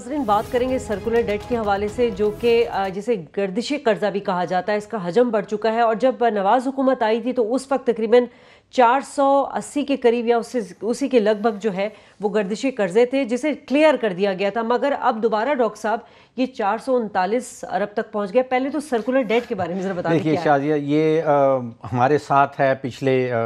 नाजरीन बात करेंगे सर्कुलर डेट के हवाले से जो कि जिसे गर्दिश कर्जा भी कहा जाता है इसका हजम बढ़ चुका है और जब नवाज़ हुकूमत आई थी तो उस वक्त तकरीबन 480 के करीब या उससे उसी के लगभग जो है वो गर्दिशी कर्जे थे जिसे क्लियर कर दिया गया था मगर अब दोबारा डॉक्टर साहब ये चार अरब तक पहुंच गया पहले तो सर्कुलर डेट के बारे में जरा बताइए शाजिया ये आ, हमारे साथ है पिछले आ,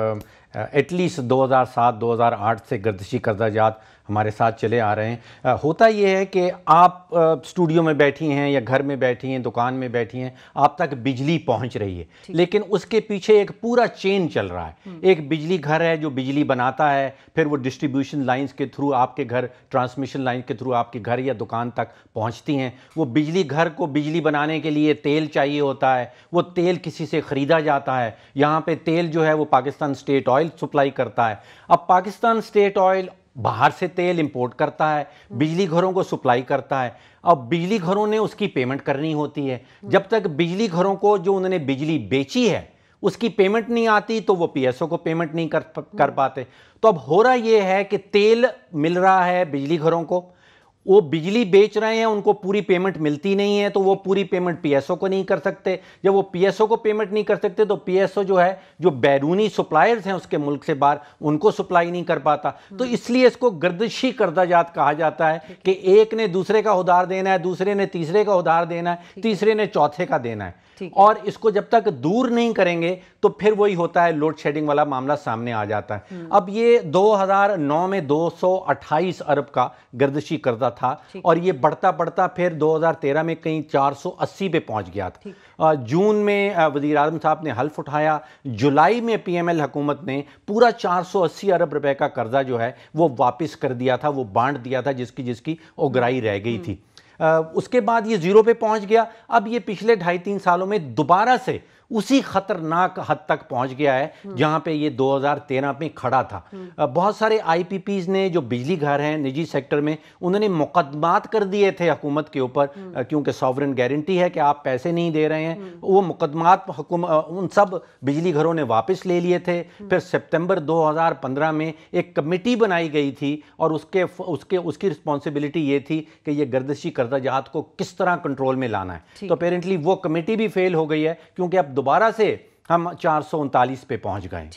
एटलीस्ट 2007-2008 से गर्दिशी कर्जाजात जात हमारे साथ चले आ रहे हैं होता ये है कि आप स्टूडियो में बैठी हैं या घर में बैठी हैं दुकान में बैठी हैं आप तक बिजली पहुंच रही है लेकिन उसके पीछे एक पूरा चेन चल रहा है हम्म। एक बिजली घर है जो बिजली बनाता है फिर वो डिस्ट्रीब्यूशन लाइंस के थ्रू आपके घर ट्रांसमिशन लाइन के थ्रू आपके घर या दुकान तक पहुँचती हैं वो बिजली घर को बिजली बनाने के लिए तेल चाहिए होता है वो तेल किसी से ख़रीदा जाता है यहाँ पर तेल जो है वो Pakistan State Oil oil supply करता है अब पाकिस्तान स्टेट ऑयल बाहर से तेल इंपोर्ट करता है बिजली घरों को सप्लाई करता है अब बिजली घरों ने उसकी पेमेंट करनी होती है जब तक बिजली घरों को जो उन्होंने बिजली बेची है उसकी पेमेंट नहीं आती तो वो पीएसओ को पेमेंट नहीं कर कर पाते तो अब हो रहा यह है कि तेल मिल रहा है बिजली घरों को वो बिजली बेच रहे हैं उनको पूरी पेमेंट मिलती नहीं है तो वो पूरी पेमेंट पीएसओ को नहीं कर सकते जब वो पीएसओ को पेमेंट नहीं कर सकते तो पीएसओ जो है जो बैरूनी सप्लायर्स हैं उसके मुल्क से बाहर उनको सप्लाई नहीं कर पाता तो हम्म। इसलिए इसको गर्दशी करदा जात कहा जाता है कि एक ने दूसरे का उधार देना है दूसरे ने तीसरे का उधार देना है तीसरे ने चौथे का देना है और इसको जब तक दूर नहीं करेंगे तो फिर वही होता है लोड शेडिंग वाला मामला सामने आ जाता है हम्म। अब ये 2009 में 228 अरब का गर्दशी कर्जा था और ये बढ़ता बढ़ता फिर 2013 में कहीं 480 पे पहुंच गया था जून में वजी अजम साहब ने हल्फ उठाया जुलाई में पी एम एल हुकूमत ने पूरा 480 अरब रुपए का कर्जा जो है वो वापस कर दिया था वो बांट दिया था जिसकी जिसकी उगराई रह गई थी हम्म। उसके बाद ये ज़ीरो पे पहुंच गया अब ये पिछले ढाई तीन सालों में दोबारा से उसी खतरनाक हद तक पहुंच गया है जहां पे ये 2013 में खड़ा था हम्म। बहुत सारे आईपीपीज ने जो बिजली घर हैं निजी सेक्टर में उन्होंने मुकदमात कर दिए थे हुकूमत के ऊपर हम्म। क्योंकि सॉवरन गारंटी है कि आप पैसे नहीं दे रहे हैं हम्म। वो मुकदमात उन सब बिजली घरों ने वापस ले लिए थे फिर सितंबर 2015 में एक कमेटी बनाई गई थी और उसके उसके उसकी रिस्पॉन्सिबिलिटी ये थी कि ये गर्दशी कर्जा को किस तरह कंट्रोल में लाना है तो अपेरेंटली वो कमेटी भी फेल हो गई है क्योंकि अब दोबारा से हम चार पे पहुंच गए